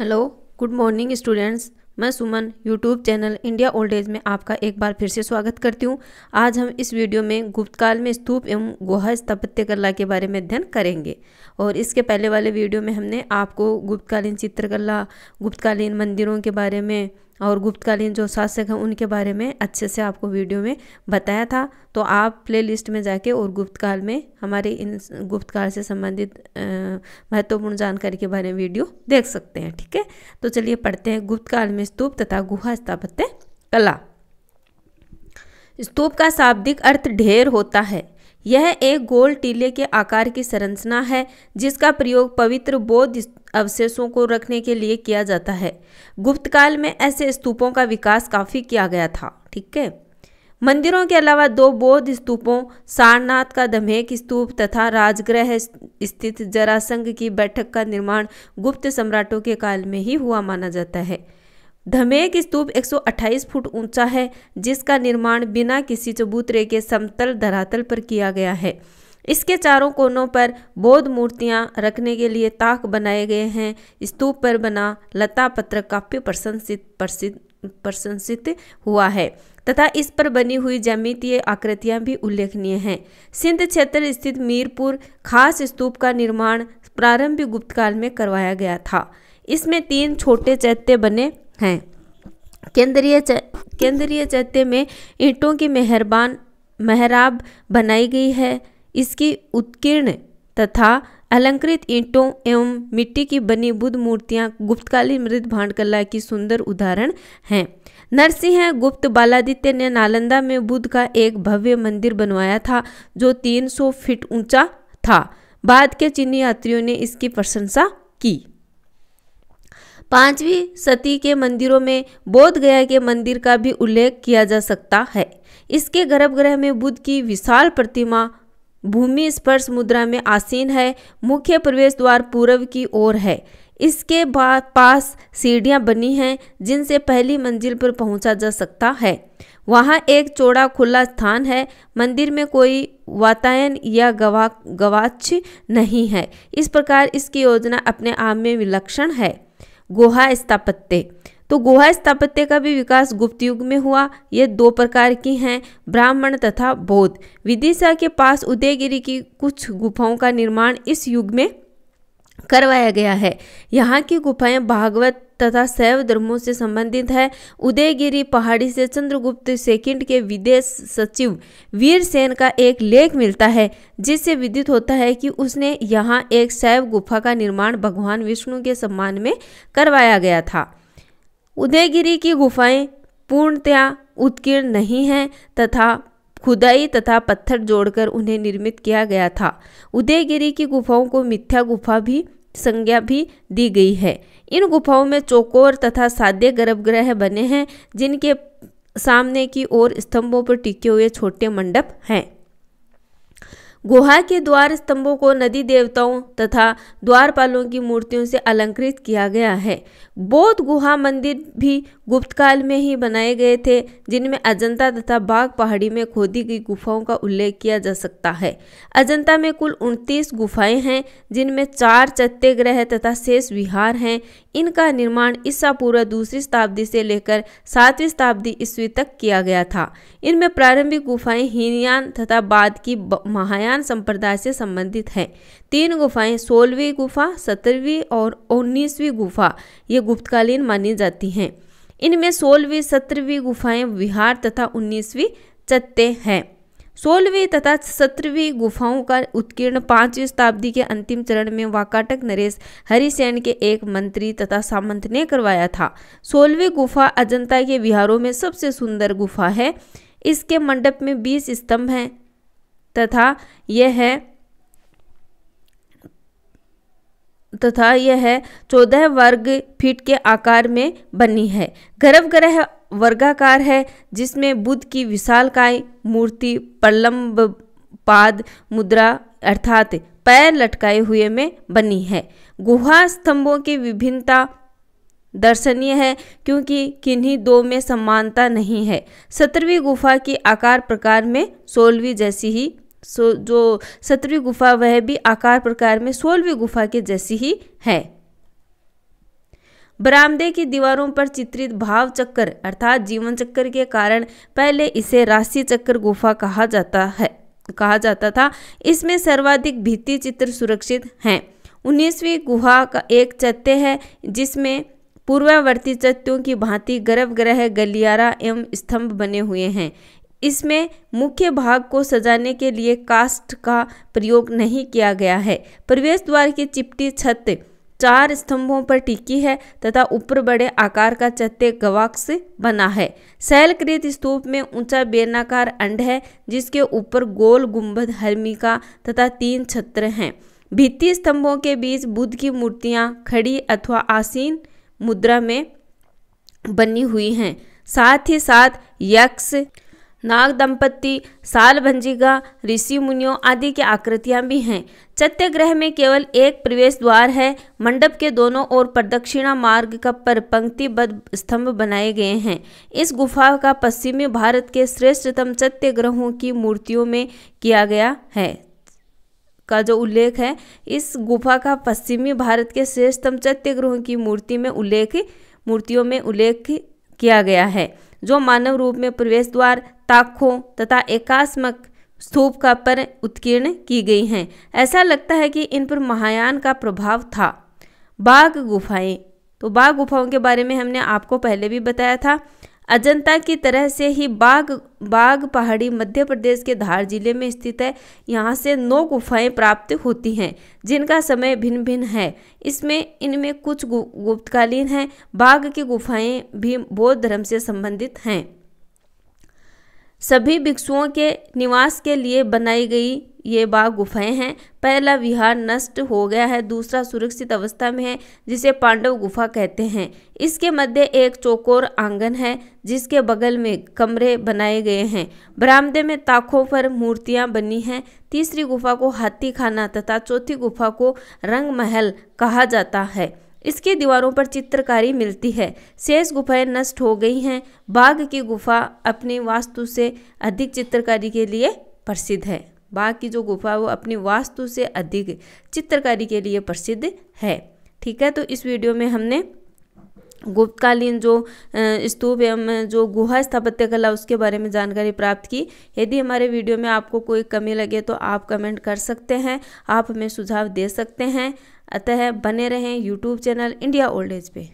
hello good morning students मैं Suman YouTube channel India old age में आपका एक बार फिर से स्वागत करती हूँ आज हम इस वीडियो में गुप्तकाल में स्तूप एवं गुहा स्थापत्य कला के बारे में अध्ययन करेंगे और इसके पहले वाले वीडियो में हमने आपको गुप्तकालीन चित्रकला गुप्तकालीन मंदिरों के बारे में और गुप्तकालीन जो शासक हैं उनके बारे में अच्छे से आपको वीडियो में बताया था तो आप प्लेलिस्ट में जाके और गुप्तकाल में हमारे इन गुप्तकाल से संबंधित महत्वपूर्ण जानकारी के बारे में वीडियो देख सकते हैं ठीक है तो चलिए पढ़ते हैं गुप्तकाल में स्तूप तथा गुहा स्थापत्य कला स्तूप का शाब्दिक अर्थ ढेर होता है यह एक गोल टीले के आकार की संरचना है जिसका प्रयोग पवित्र बौद्ध अवशेषों को रखने के लिए किया जाता है गुप्त काल में ऐसे स्तूपों का विकास काफ़ी किया गया था ठीक है मंदिरों के अलावा दो बौद्ध स्तूपों सारनाथ का दमेक स्तूप तथा राजगृह स्थित जरासंघ की बैठक का निर्माण गुप्त सम्राटों के काल में ही हुआ माना जाता है धमेक स्तूप 128 फुट ऊंचा है जिसका निर्माण बिना किसी चबूतरे के समतल धरातल पर किया गया है इसके चारों कोनों पर बौद्ध मूर्तियां रखने के लिए ताक बनाए गए हैं स्तूप पर बना लता पत्र काफी प्रशंसित प्रसिद्ध प्रशंसित हुआ है तथा इस पर बनी हुई जैमितीय आकृतियां भी उल्लेखनीय हैं सिंध क्षेत्र स्थित मीरपुर खास स्तूप का निर्माण प्रारंभिक गुप्त काल में करवाया गया था इसमें तीन छोटे चैत्य बने हैं केंद्रीय केंद्रीय चैत्य में ईंटों की मेहरबान मेहराब बनाई गई है इसकी उत्कीर्ण तथा अलंकृत ईंटों एवं मिट्टी की बनी बुद्ध मूर्तियां गुप्तकालीन मृत भांड कला की सुंदर उदाहरण हैं नरसिंह गुप्त बालादित्य ने नालंदा में बुद्ध का एक भव्य मंदिर बनवाया था जो 300 फीट ऊंचा था बाद के चीनी यात्रियों ने इसकी प्रशंसा की पांचवी सती के मंदिरों में बोध गया के मंदिर का भी उल्लेख किया जा सकता है इसके गर्भगृह में बुद्ध की विशाल प्रतिमा भूमि स्पर्श मुद्रा में आसीन है मुख्य प्रवेश द्वार पूर्व की ओर है इसके बाद पास सीढ़ियां बनी हैं जिनसे पहली मंजिल पर पहुंचा जा सकता है वहां एक चौड़ा खुला स्थान है मंदिर में कोई वातायन या गवा गवाक्ष नहीं है इस प्रकार इसकी योजना अपने आप में विलक्षण है गुहा स्थापत्य तो गुहा स्थापत्य का भी विकास गुप्त युग में हुआ ये दो प्रकार की हैं ब्राह्मण तथा बौद्ध विदिशा के पास उदयगिरी की कुछ गुफाओं का निर्माण इस युग में करवाया गया है यहाँ की गुफाएं भागवत तथा शैव धर्मों से संबंधित है उदयगिरी पहाड़ी से चंद्रगुप्त सेकंड के विदेश सचिव वीर सेन का एक लेख मिलता है जिससे विदित होता है कि उसने यहाँ एक शैव गुफा का निर्माण भगवान विष्णु के सम्मान में करवाया गया था उदयगिरी की गुफाएं पूर्णतया उत्कीर्ण नहीं हैं तथा खुदाई तथा पत्थर जोड़कर उन्हें निर्मित किया गया था उदयगिरी की गुफाओं को मिथ्या गुफा भी संज्ञा भी दी गई है इन गुफाओं में चौकोर तथा सादे गर्भगृह बने हैं जिनके सामने की ओर स्तंभों पर टिके हुए छोटे मंडप हैं गुहा के द्वार स्तंभों को नदी देवताओं तथा द्वारपालों की मूर्तियों से अलंकृत किया गया है बौद्ध गुहा मंदिर भी गुप्त काल में ही बनाए गए थे जिनमें अजंता तथा बाघ पहाड़ी में खोदी गई गुफाओं का उल्लेख किया जा सकता है अजंता में कुल उनतीस गुफाएं हैं जिनमें चार चत्य ग्रह तथा शेष विहार हैं इनका निर्माण ईसा पूर्व दूसरी शताब्दी से लेकर सातवीं शताब्दी ईस्वी तक किया गया था इनमें प्रारंभिक गुफाएं हीनयान तथा बाद की महाया जैन संप्रदाय से संबंधित है तीन गुफाएं सोलहवीं गुफा सत्रहवीं और उन्नीसवीं गुफा ये गुप्तकालीन मानी जाती हैं इनमें सोलहवीं सत्रहवीं गुफाएं विहार तथा उन्नीसवीं चत्ते हैं सोलहवीं तथा सत्रहवीं गुफाओं का उत्कीर्ण पांचवीं शताब्दी के अंतिम चरण में वाकाटक नरेश हरिसेन के एक मंत्री तथा सामंत ने करवाया था सोलहवीं गुफा अजंता के विहारों में सबसे सुंदर गुफा है इसके मंडप में 20 स्तंभ हैं तथा यह तथा यह चौदह वर्ग फीट के आकार में बनी है गर्भगृह वर्गाकार है जिसमें बुद्ध की विशालकाय मूर्ति पल्लम्ब पाद मुद्रा अर्थात पैर लटकाए हुए में बनी है गुहा स्तंभों की विभिन्नता दर्शनीय है क्योंकि किन्हीं दो में समानता नहीं है सत्रहवीं गुफा की आकार प्रकार में सोलहवीं जैसी ही सो जो सत्रहवीं गुफा वह भी आकार प्रकार में सोलहवीं गुफा के जैसी ही है बरामदे की दीवारों पर चित्रित भाव चक्कर अर्थात जीवन चक्कर के कारण पहले इसे राशि चक्कर गुफा कहा जाता है कहा जाता था इसमें सर्वाधिक भित्ति चित्र सुरक्षित हैं उन्नीसवीं गुफा का एक चत्य है जिसमें पूर्वावर्ती तत्वों की भांति गर्भगृह गलियारा एवं स्तंभ बने हुए हैं इसमें मुख्य भाग को सजाने के लिए कास्ट का प्रयोग नहीं किया गया है प्रवेश द्वार की चिपटी छत चार स्तंभों पर टिकी है तथा ऊपर बड़े आकार का चत्य गवाक्स बना है शैलकृत स्तूप में ऊंचा बेनाकार अंड है जिसके ऊपर गोल गुंबद हर्मिका तथा तीन छत्र हैं भित्ति स्तंभों के बीच बुद्ध की मूर्तियां खड़ी अथवा आसीन मुद्रा में बनी हुई हैं साथ ही साथ यक्ष नाग दंपत्ति साल भंजिगा ऋषि मुनियों आदि की आकृतियां भी हैं चत्य ग्रह में केवल एक प्रवेश द्वार है मंडप के दोनों ओर प्रदक्षिणा मार्ग का पर पंक्तिबद्ध स्तंभ बनाए गए हैं इस गुफा का पश्चिमी भारत के श्रेष्ठतम चत्य ग्रहों की मूर्तियों में किया गया है का जो उल्लेख है इस गुफा का पश्चिमी भारत के श्रेष्ठतम चैत्यग्रहों की मूर्ति में उल्लेख मूर्तियों में उल्लेख किया गया है जो मानव रूप में प्रवेश द्वार ताखों तथा एकास्मक स्तूप का पर उत्कीर्ण की गई हैं ऐसा लगता है कि इन पर महायान का प्रभाव था बाघ गुफाएं तो बाघ गुफाओं के बारे में हमने आपको पहले भी बताया था अजंता की तरह से ही बाघ बाघ पहाड़ी मध्य प्रदेश के धार जिले में स्थित है यहाँ से नौ गुफाएं प्राप्त होती हैं जिनका समय भिन्न भिन्न है इसमें इनमें कुछ गु, गुप्तकालीन हैं बाघ की गुफाएं भी बौद्ध धर्म से संबंधित हैं सभी भिक्षुओं के निवास के लिए बनाई गई ये बाघ गुफाएं हैं पहला विहार नष्ट हो गया है दूसरा सुरक्षित अवस्था में है जिसे पांडव गुफा कहते हैं इसके मध्य एक चौकोर आंगन है जिसके बगल में कमरे बनाए गए हैं बरामदे में ताकों पर मूर्तियां बनी हैं तीसरी गुफा को हाथी खाना तथा चौथी गुफा को रंग महल कहा जाता है इसकी दीवारों पर चित्रकारी मिलती है शेष गुफाएं नष्ट हो गई हैं बाघ की गुफा अपनी वास्तु से अधिक चित्रकारी के लिए प्रसिद्ध है बाघ की जो गुफा है वो अपनी वास्तु से अधिक चित्रकारी के लिए प्रसिद्ध है ठीक है तो इस वीडियो में हमने गुप्तकालीन जो स्तूप एवं जो गुहा स्थापत्य कला उसके बारे में जानकारी प्राप्त की यदि हमारे वीडियो में आपको कोई कमी लगे तो आप कमेंट कर सकते हैं आप हमें सुझाव दे सकते हैं अतः है बने रहें YouTube channel India old age पे